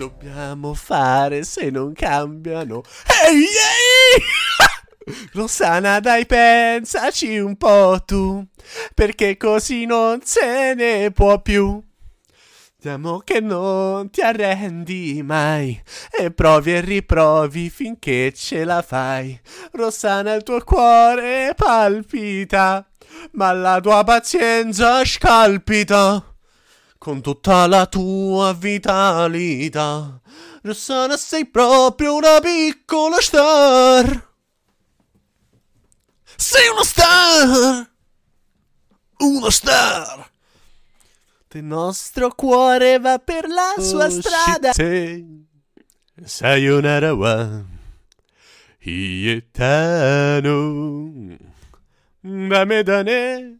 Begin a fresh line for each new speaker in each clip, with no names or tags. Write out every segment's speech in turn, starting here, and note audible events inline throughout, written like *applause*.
dobbiamo fare se non cambiano? Ehi, hey, hey! ehi! *laughs* Rossana dai pensaci un po' tu, perché così non se ne può più. Diamo che non ti arrendi mai e provi e riprovi finché ce la fai. Rossana, il tuo cuore palpita, ma la tua pazienza scalpita. Con tutta la tua vitalità, Rossana sei proprio una piccola star. Sei una star! Una star! Il nostro cuore va per la oh, sua strada. Sei Sei una rawa. Ietano. Dame da ne.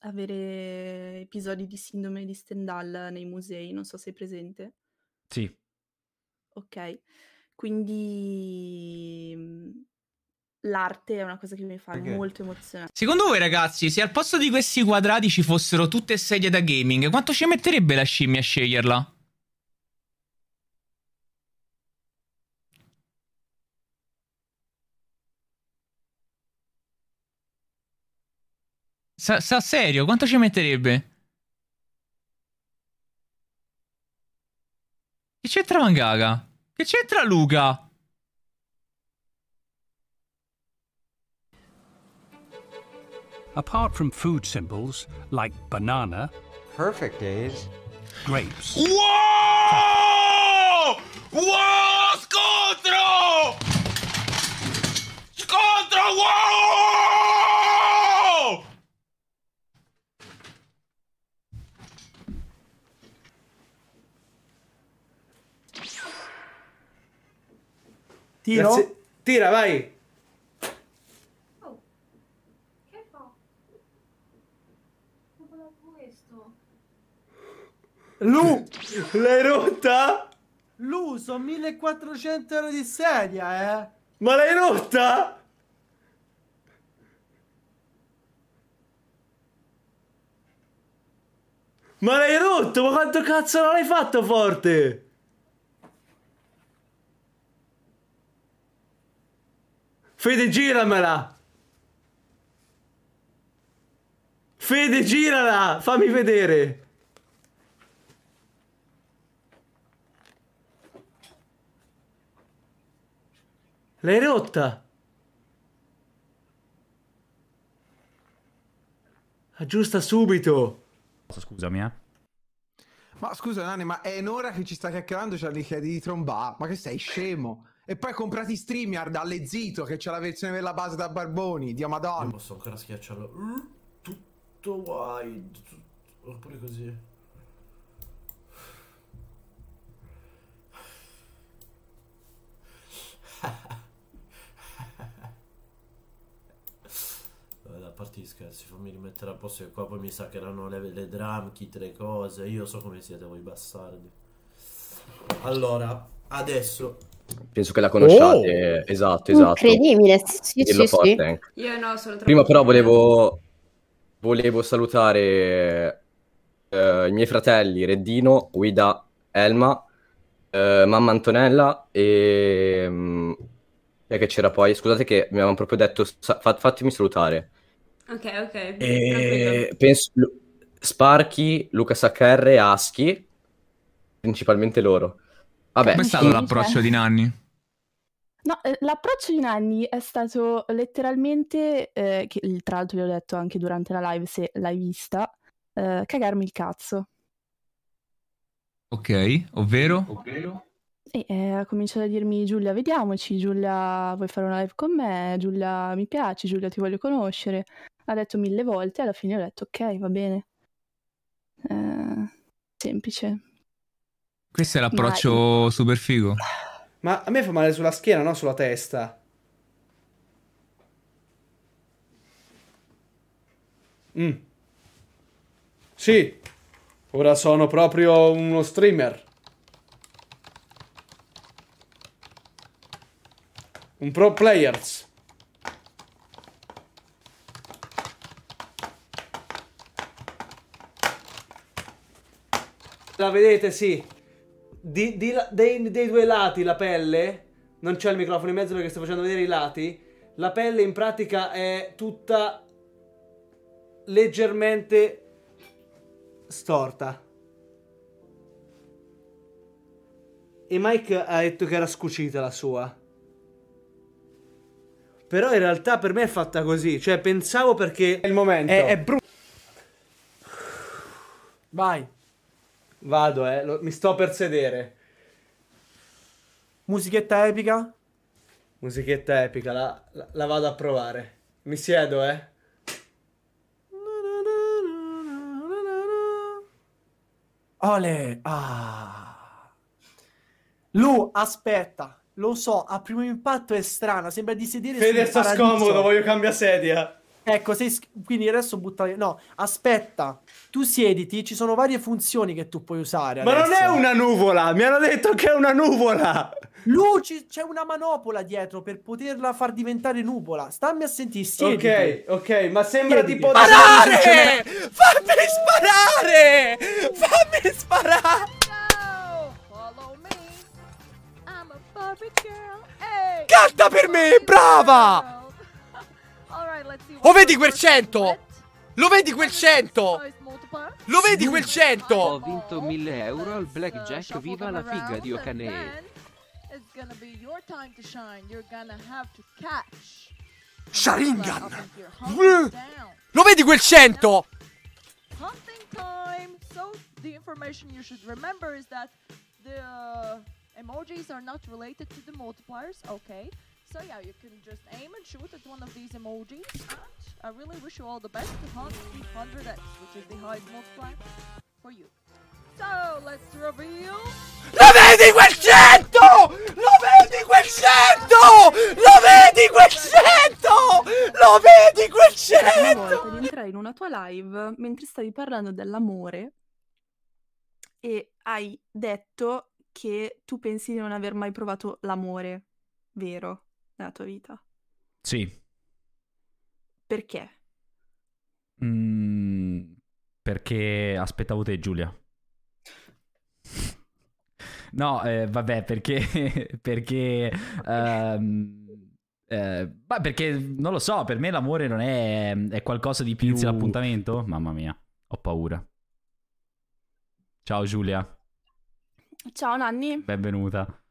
avere episodi di sindrome di Stendhal nei musei, non so se sei presente. Sì. Ok, quindi mm, l'arte è una cosa che mi fa okay. molto emozionare.
Secondo voi ragazzi, se al posto di questi quadrati ci fossero tutte sedie da gaming, quanto ci metterebbe la scimmia a sceglierla?
Sa, sa serio, quanto ci metterebbe? Che c'entra Mangaga? Che c'entra Luca? Apart from food symbols like banana, perfect days, grapes. Whoa!
Tiro? Grazie. Tira, vai.
Oh, che fa? Questo.
Lu, l'hai rotta? Lu, sono 1400 euro di sedia, eh. Ma l'hai rotta? Ma l'hai rotto? Ma quanto cazzo non l'hai fatto forte? Fede giramela! Fede girala! Fammi vedere! L'hai rotta! Aggiusta subito! Scusami, eh. Ma scusa Nani, ma è un'ora che ci sta
chiacchierando c'è c'ha l'idea di trombà. Ma che sei scemo? E poi comprati StreamYard alle Zito, che c'è la versione della base da Barboni, Dio Madonna. Non posso
ancora schiacciarlo. Mm, tutto wide. Tutto... Oppure così. *laughs* Vabbè, a parte gli scherzi, fammi rimettere a posto che qua poi mi sa che erano le, le drum kit, le cose. Io so come siete voi bastardi. Allora, adesso
penso che la conosciate. Oh! Esatto, mm, esatto. Incredibile, sì, sì, sì. Io no, sono troppo Prima però volevo, volevo salutare eh, i miei fratelli Reddino, Guida, Elma, eh, mamma Antonella e... Mh, mm, che c'era poi? Scusate che mi avevano proprio detto sa- fatemi salutare.
Ok, ok. E...
Eh, penso... Sparky, Luca Saccarre e Aschi, principalmente loro. Vabbè, come è stato l'approccio di Nanni? No, eh, l'approccio di Nanni è stato letteralmente, eh, che, tra l'altro l'ho detto anche durante la live se l'hai vista, eh, cagarmi il cazzo. Ok, ovvero? ovvero? E eh, ha cominciato a dirmi Giulia vediamoci, Giulia vuoi fare una live con me, Giulia mi piaci, Giulia ti voglio conoscere. Ha detto mille volte e alla fine ho detto ok, va bene. Eh, semplice, questo è l'approccio Ma... super figo.
Ma a me fa male sulla schiena, non sulla testa. Mm. Sì, ora sono proprio uno streamer. Un pro players. La vedete, sì di, di, dei, dei, due lati la pelle, non c'è il microfono in mezzo perché sto facendo vedere i lati, la pelle in pratica è tutta leggermente storta. E Mike ha detto che era scucita la sua. Però in realtà per me è fatta così. Cioè, pensavo perché. È il momento. È, è brutto. Vai. Vado, eh, lo, mi sto per sedere. Musichetta epica? Musichetta epica, la, la, la vado a provare. Mi siedo, eh. Ole, ah. Lu, aspetta. Lo so, a primo impatto è strano, sembra di sedere Fede, sta scomodo, voglio cambiare sedia. Ecco, sei, quindi adesso butta. No, aspetta, tu siediti, ci sono varie funzioni che tu puoi usare. Ma adesso. non è una nuvola, mi hanno detto che è una nuvola. Luci, c'è una manopola dietro per poterla far diventare nuvola. Stammi a sentire, siediti. Ok, ok, ma sembra siediti. tipo... Sparare! Fammi sparare! Fammi sparare! Canta per me, brava! Oh, vedi quel 100? Lo vedi quel 100? Lo vedi quel 100? Ho vinto 1000 euro al blackjack, viva la figa di Okane. Sharingan! Lo vedi quel 100?
Hunting time! So the information you should remember is that the emojis are not related to the multipliers, okay? So yeah, you can just aim and shoot at one of these emojis. And I really wish you all the best to hunt 300x, which is the height multiplier for you. So let's reveal. Lo
vedi quel 100! Lo vedi quel 100! Lo vedi quel
100! Lo vedi quel 100! Una volta di entrare in una tua live mentre stavi parlando dell'amore e hai detto che tu pensi di non aver mai provato l'amore, vero? nella tua vita? Sì. Perché? Mm, perché aspettavo te, Giulia. No, eh, vabbè, perché... *laughs* perché um, eh, perché non lo so, per me l'amore non è, è qualcosa di più. Inizia l'appuntamento? Mamma mia, ho paura. Ciao Giulia. Ciao Nanni. Benvenuta.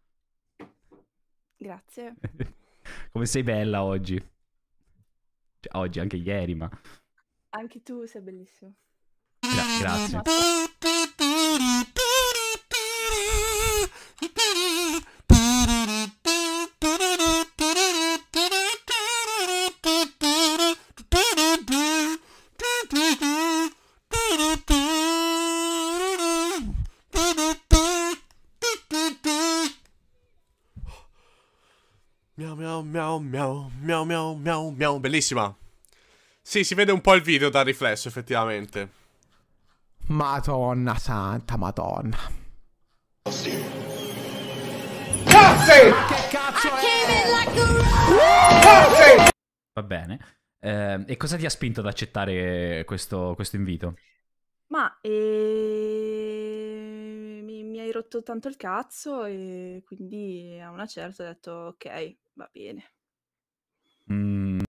Grazie. *laughs* Come sei bella oggi. Cioè, oggi, anche ieri, ma... Anche tu sei bellissimo. Gra- grazie.
Miau miau miau miau miau miau miau miau Bellissima Sì si vede un po' il video dal riflesso effettivamente Madonna santa madonna Cazzi! che cazzo è?
Cazzi! Va bene eh, E cosa ti ha spinto ad accettare questo, questo invito? Ma eh, mi, mi, hai rotto tanto il cazzo e quindi a una certa ho detto ok, va bene.
Mm.